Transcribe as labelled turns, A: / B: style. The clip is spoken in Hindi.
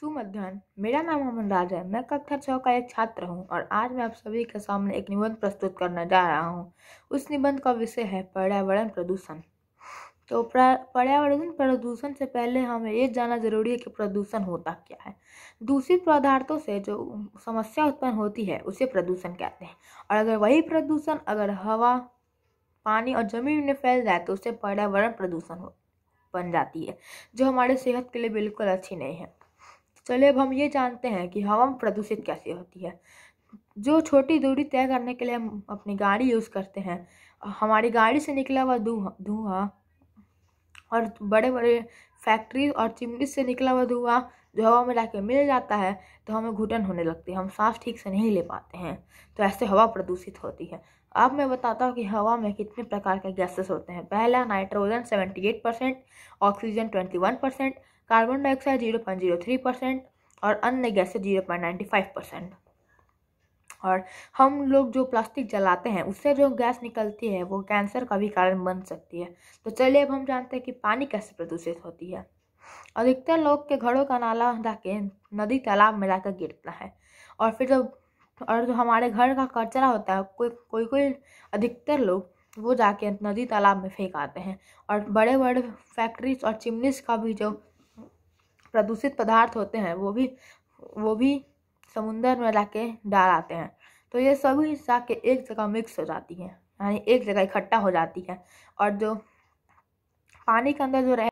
A: सुमध्यान मेरा नाम अमन राज है मैं कक्षा छः का एक छात्र हूँ और आज मैं आप सभी के सामने एक निबंध प्रस्तुत करने जा रहा हूँ उस निबंध का विषय है पर्यावरण प्रदूषण तो पर्यावरण प्रदूषण से पहले हमें ये जानना जरूरी है कि प्रदूषण होता क्या है दूषित पदार्थों से जो समस्या उत्पन्न होती है उसे प्रदूषण कहते हैं और अगर वही प्रदूषण अगर हवा पानी और जमीन में फैल जाए तो उससे पर्यावरण प्रदूषण हो बन जाती है जो हमारे सेहत के लिए बिल्कुल अच्छी नहीं है चलिए अब हम ये जानते हैं कि हवा प्रदूषित कैसे होती है जो छोटी दूरी तय करने के लिए हम अपनी गाड़ी यूज़ करते हैं हमारी गाड़ी से निकला हुआ धुआं धुआं और बड़े बड़े फैक्ट्री और चिमनी से निकला हुआ धुआं जो हवा में जाके मिल जाता है तो हमें घुटन होने लगती है हम सांस ठीक से नहीं ले पाते हैं तो ऐसे हवा प्रदूषित होती है अब मैं बताता हूँ कि हवा में कितने प्रकार के गैसेस होते हैं पहला nitrogen seventy eight percent oxygen twenty one percent carbon dioxide zero point zero three percent और अन्य गैसें zero point ninety five percent और हम लोग जो प्लास्टिक जलाते हैं उससे जो गैस निकलती है वो कैंसर का भी कारण बन सकती है तो चलिए अब हम जानते हैं कि पानी कैसे प्रदूषित होती है अधिकतर लोग के घरों का नाला जाके नदी तालाब में जाकर गिरता है और फिर जब और जो हमारे घर का कचरा होता है कोई कोई कोई अधिकतर लोग वो जाके नदी तालाब में फेंक आते हैं और बड़े बड़े फैक्ट्रीज और चिमनीज का भी जो प्रदूषित पदार्थ होते हैं वो भी वो भी समुंदर में ला के डाल आते हैं तो ये सभी के एक जगह मिक्स हो जाती है यानी एक जगह इकट्ठा हो जाती है और जो पानी के अंदर जो रह